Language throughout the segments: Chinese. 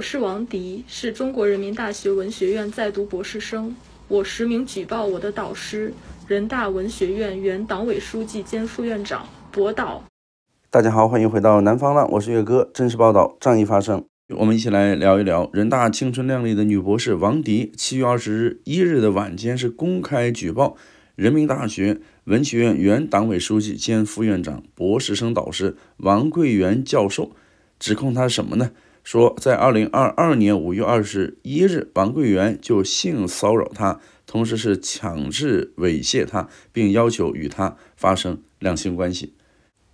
我是王迪，是中国人民大学文学院在读博士生。我实名举报我的导师，人大文学院原党委书记兼副院长博导。大家好，欢迎回到《南方了》，我是月哥，真实报道，仗义发声。我们一起来聊一聊人大青春靓丽的女博士王迪。七月二十一日的晚间是公开举报，人民大学文学院原党委书记兼副院长博士生导师王桂元教授，指控他什么呢？说，在二零二二年五月二十一日，王桂元就性骚扰他，同时是强制猥亵他，并要求与他发生两性关系。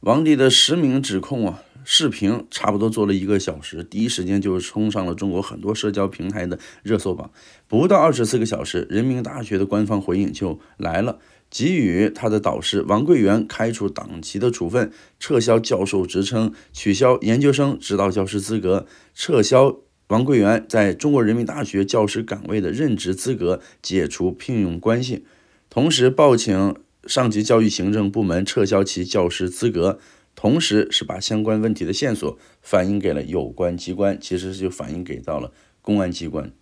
王迪的实名指控啊，视频差不多做了一个小时，第一时间就冲上了中国很多社交平台的热搜榜。不到二十四个小时，人民大学的官方回应就来了。给予他的导师王桂元开除党籍的处分，撤销教授职称，取消研究生指导教师资格，撤销王桂元在中国人民大学教师岗位的任职资格，解除聘用关系，同时报请上级教育行政部门撤销其教师资格，同时是把相关问题的线索反映给了有关机关，其实就反映给到了公安机关。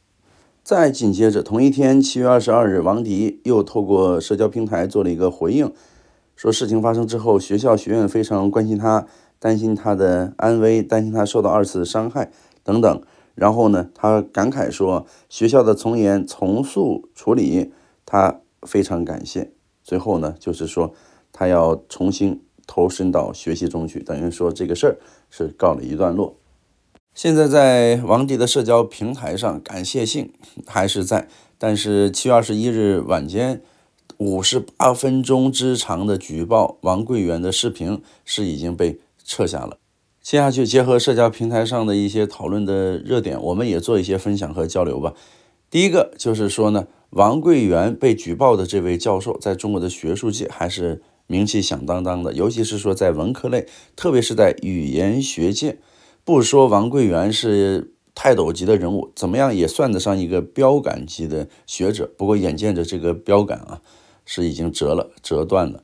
再紧接着，同一天，七月二十二日，王迪又透过社交平台做了一个回应，说事情发生之后，学校学院非常关心他，担心他的安危，担心他受到二次伤害等等。然后呢，他感慨说学校的从严从速处理，他非常感谢。最后呢，就是说他要重新投身到学习中去，等于说这个事儿是告了一段落。现在在王迪的社交平台上，感谢信还是在，但是七月二十一日晚间五十八分钟之长的举报王桂元的视频是已经被撤下了。接下去结合社交平台上的一些讨论的热点，我们也做一些分享和交流吧。第一个就是说呢，王桂元被举报的这位教授，在中国的学术界还是名气响当当的，尤其是说在文科类，特别是在语言学界。不说王桂元是泰斗级的人物，怎么样也算得上一个标杆级的学者。不过眼见着这个标杆啊，是已经折了，折断了。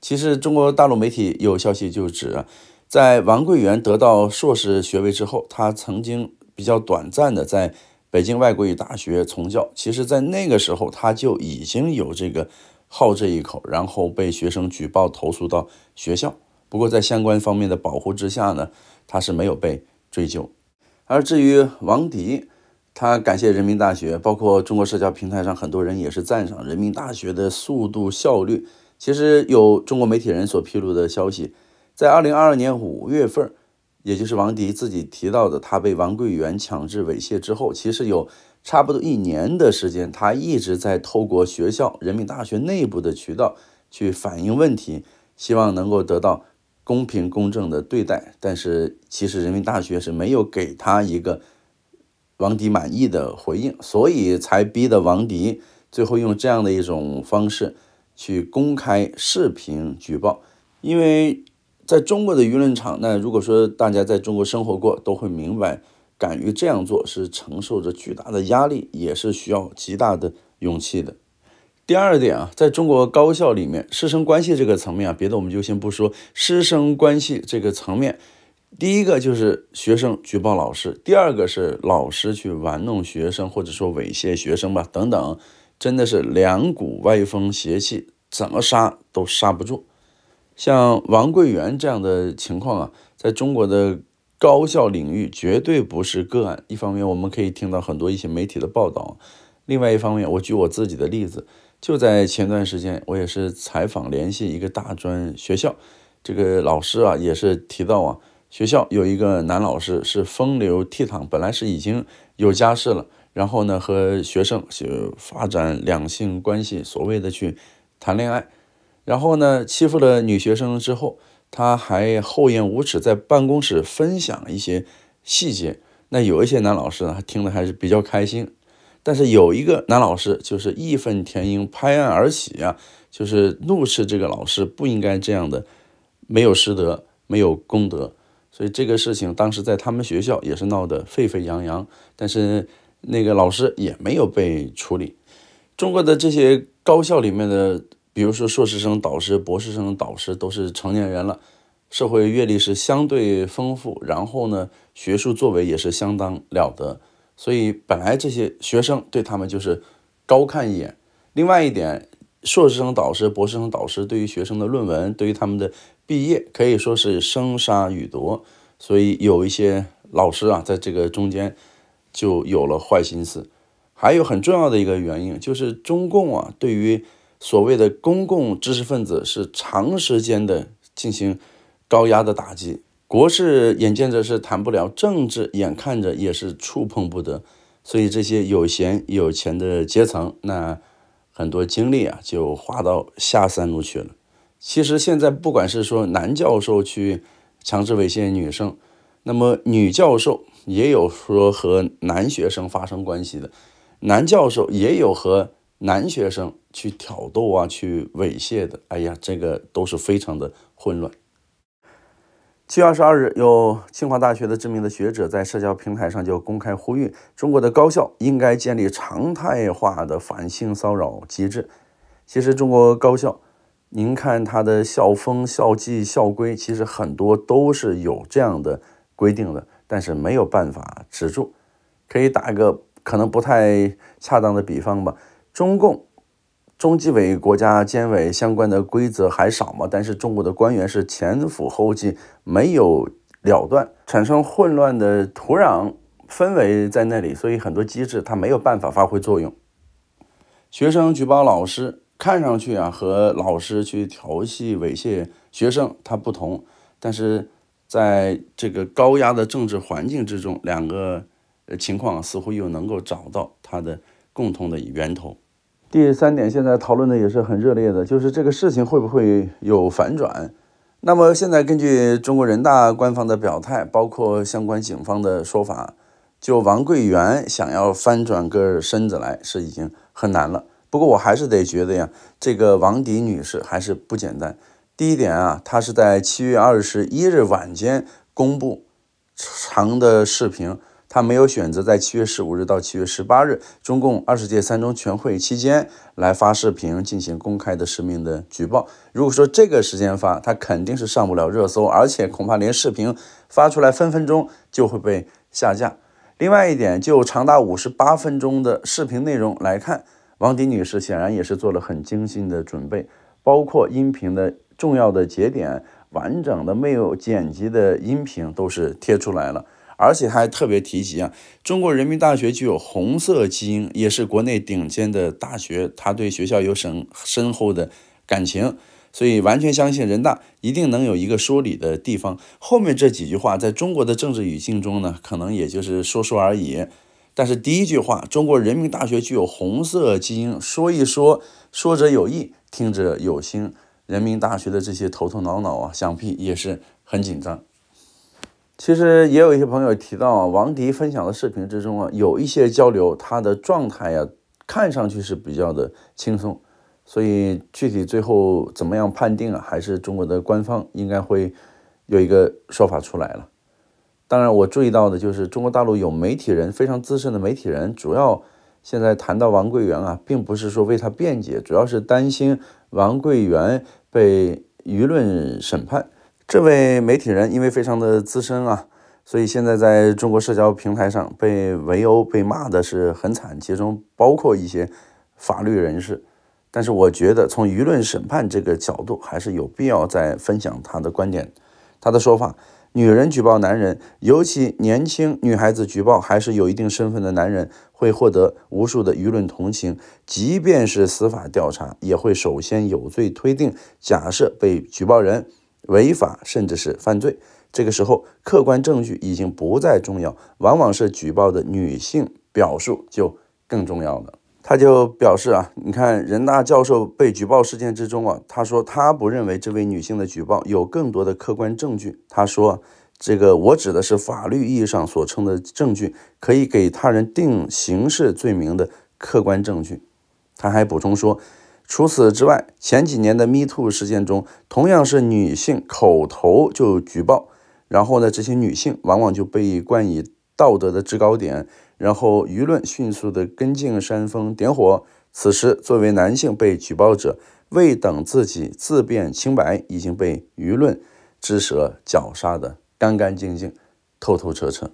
其实中国大陆媒体有消息就指，在王桂元得到硕士学位之后，他曾经比较短暂的在北京外国语大学从教。其实，在那个时候，他就已经有这个好这一口，然后被学生举报投诉到学校。不过，在相关方面的保护之下呢，他是没有被追究。而至于王迪，他感谢人民大学，包括中国社交平台上很多人也是赞赏人民大学的速度效率。其实有中国媒体人所披露的消息，在二零二二年五月份，也就是王迪自己提到的，他被王桂元强制猥亵之后，其实有差不多一年的时间，他一直在透过学校人民大学内部的渠道去反映问题，希望能够得到。公平公正的对待，但是其实人民大学是没有给他一个王迪满意的回应，所以才逼的王迪最后用这样的一种方式去公开视频举报。因为在中国的舆论场，那如果说大家在中国生活过，都会明白，敢于这样做是承受着巨大的压力，也是需要极大的勇气的。第二点啊，在中国高校里面，师生关系这个层面啊，别的我们就先不说，师生关系这个层面，第一个就是学生举报老师，第二个是老师去玩弄学生或者说猥亵学生吧，等等，真的是两股歪风邪气，怎么杀都杀不住。像王桂元这样的情况啊，在中国的高校领域绝对不是个案。一方面我们可以听到很多一些媒体的报道，另外一方面我举我自己的例子。就在前段时间，我也是采访联系一个大专学校，这个老师啊，也是提到啊，学校有一个男老师是风流倜傥，本来是已经有家室了，然后呢和学生就发展两性关系，所谓的去谈恋爱，然后呢欺负了女学生之后，他还厚颜无耻在办公室分享一些细节，那有一些男老师他听得还是比较开心。但是有一个男老师，就是义愤填膺，拍案而起啊，就是怒斥这个老师不应该这样的，没有师德，没有功德。所以这个事情当时在他们学校也是闹得沸沸扬扬，但是那个老师也没有被处理。中国的这些高校里面的，比如说硕士生导师、博士生导师，都是成年人了，社会阅历是相对丰富，然后呢，学术作为也是相当了得。所以本来这些学生对他们就是高看一眼。另外一点，硕士生导师、博士生导师对于学生的论文、对于他们的毕业，可以说是生杀予夺。所以有一些老师啊，在这个中间就有了坏心思。还有很重要的一个原因，就是中共啊，对于所谓的公共知识分子是长时间的进行高压的打击。国事眼见着是谈不了政治，眼看着也是触碰不得，所以这些有闲有钱的阶层，那很多精力啊就花到下三路去了。其实现在不管是说男教授去强制猥亵女生，那么女教授也有说和男学生发生关系的，男教授也有和男学生去挑逗啊去猥亵的，哎呀，这个都是非常的混乱。七月二十二日，有清华大学的知名的学者在社交平台上就公开呼吁，中国的高校应该建立常态化的反性骚扰机制。其实，中国高校，您看它的校风、校纪、校规，其实很多都是有这样的规定的，但是没有办法止住。可以打一个可能不太恰当的比方吧，中共。中纪委、国家监委相关的规则还少吗？但是中国的官员是前赴后继，没有了断，产生混乱的土壤氛围在那里，所以很多机制它没有办法发挥作用。学生举报老师，看上去啊和老师去调戏、猥亵学生，它不同，但是在这个高压的政治环境之中，两个情况似乎又能够找到它的共同的源头。第三点，现在讨论的也是很热烈的，就是这个事情会不会有反转？那么现在根据中国人大官方的表态，包括相关警方的说法，就王桂元想要翻转个身子来，是已经很难了。不过我还是得觉得呀，这个王迪女士还是不简单。第一点啊，她是在七月二十一日晚间公布长的视频。他没有选择在七月十五日到七月十八日中共二十届三中全会期间来发视频进行公开的实名的举报。如果说这个时间发，他肯定是上不了热搜，而且恐怕连视频发出来分分钟就会被下架。另外一点，就长达五十八分钟的视频内容来看，王迪女士显然也是做了很精心的准备，包括音频的重要的节点、完整的没有剪辑的音频都是贴出来了。而且还特别提及啊，中国人民大学具有红色基因，也是国内顶尖的大学，他对学校有深深厚的感情，所以完全相信人大一定能有一个说理的地方。后面这几句话，在中国的政治语境中呢，可能也就是说说而已。但是第一句话，中国人民大学具有红色基因，说一说，说者有意，听者有心，人民大学的这些头头脑脑啊，想必也是很紧张。其实也有一些朋友提到，王迪分享的视频之中啊，有一些交流，他的状态呀，看上去是比较的轻松，所以具体最后怎么样判定啊，还是中国的官方应该会有一个说法出来了。当然，我注意到的就是中国大陆有媒体人非常资深的媒体人，主要现在谈到王桂元啊，并不是说为他辩解，主要是担心王桂元被舆论审判。这位媒体人因为非常的资深啊，所以现在在中国社交平台上被围殴、被骂的是很惨，其中包括一些法律人士。但是我觉得，从舆论审判这个角度，还是有必要再分享他的观点、他的说法：女人举报男人，尤其年轻女孩子举报还是有一定身份的男人，会获得无数的舆论同情；即便是司法调查，也会首先有罪推定，假设被举报人。违法甚至是犯罪，这个时候客观证据已经不再重要，往往是举报的女性表述就更重要了。他就表示啊，你看人大教授被举报事件之中啊，他说他不认为这位女性的举报有更多的客观证据。他说这个我指的是法律意义上所称的证据，可以给他人定刑事罪名的客观证据。他还补充说。除此之外，前几年的 “Me Too” 事件中，同样是女性口头就举报，然后呢，这些女性往往就被冠以道德的制高点，然后舆论迅速的跟进煽风点火。此时，作为男性被举报者，未等自己自辩清白，已经被舆论之舌绞杀的干干净净、透透彻彻。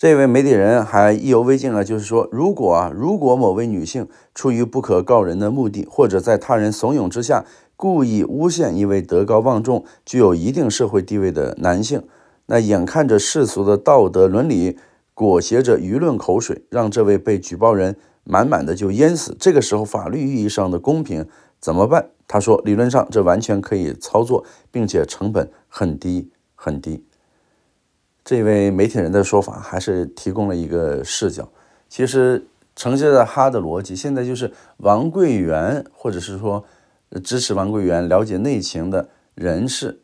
这位媒体人还意犹未尽啊，就是说，如果啊，如果某位女性出于不可告人的目的，或者在他人怂恿之下，故意诬陷一位德高望重、具有一定社会地位的男性，那眼看着世俗的道德伦理裹挟着舆论口水，让这位被举报人满满的就淹死，这个时候法律意义上的公平怎么办？他说，理论上这完全可以操作，并且成本很低很低。这位媒体人的说法还是提供了一个视角。其实，承接着他的逻辑，现在就是王桂元，或者是说支持王桂元、了解内情的人士，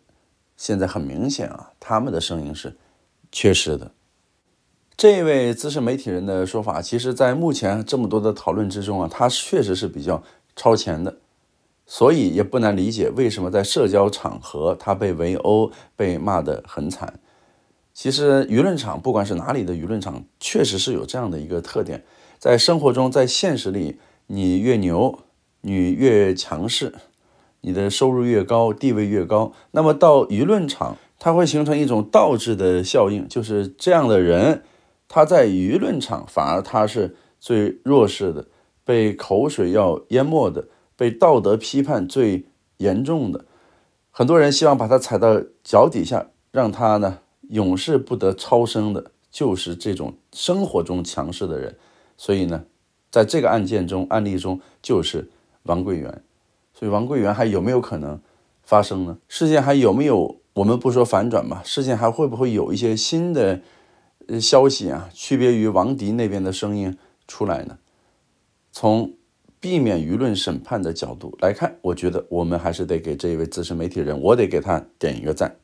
现在很明显啊，他们的声音是缺失的。这位资深媒体人的说法，其实，在目前这么多的讨论之中啊，他确实是比较超前的，所以也不难理解为什么在社交场合他被围殴、被骂得很惨。其实舆论场，不管是哪里的舆论场，确实是有这样的一个特点。在生活中，在现实里，你越牛，你越强势，你的收入越高，地位越高。那么到舆论场，它会形成一种倒置的效应。就是这样的人，他在舆论场反而他是最弱势的，被口水要淹没的，被道德批判最严重的。很多人希望把他踩到脚底下，让他呢。永世不得超生的，就是这种生活中强势的人。所以呢，在这个案件中、案例中，就是王桂元。所以王桂元还有没有可能发生呢？事件还有没有？我们不说反转吧，事件还会不会有一些新的消息啊？区别于王迪那边的声音出来呢？从避免舆论审判的角度来看，我觉得我们还是得给这一位资深媒体人，我得给他点一个赞。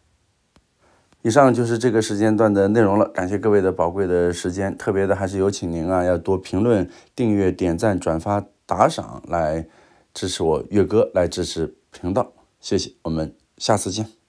以上就是这个时间段的内容了，感谢各位的宝贵的时间。特别的，还是有请您啊，要多评论、订阅、点赞、转发、打赏来支持我岳哥，来支持频道，谢谢，我们下次见。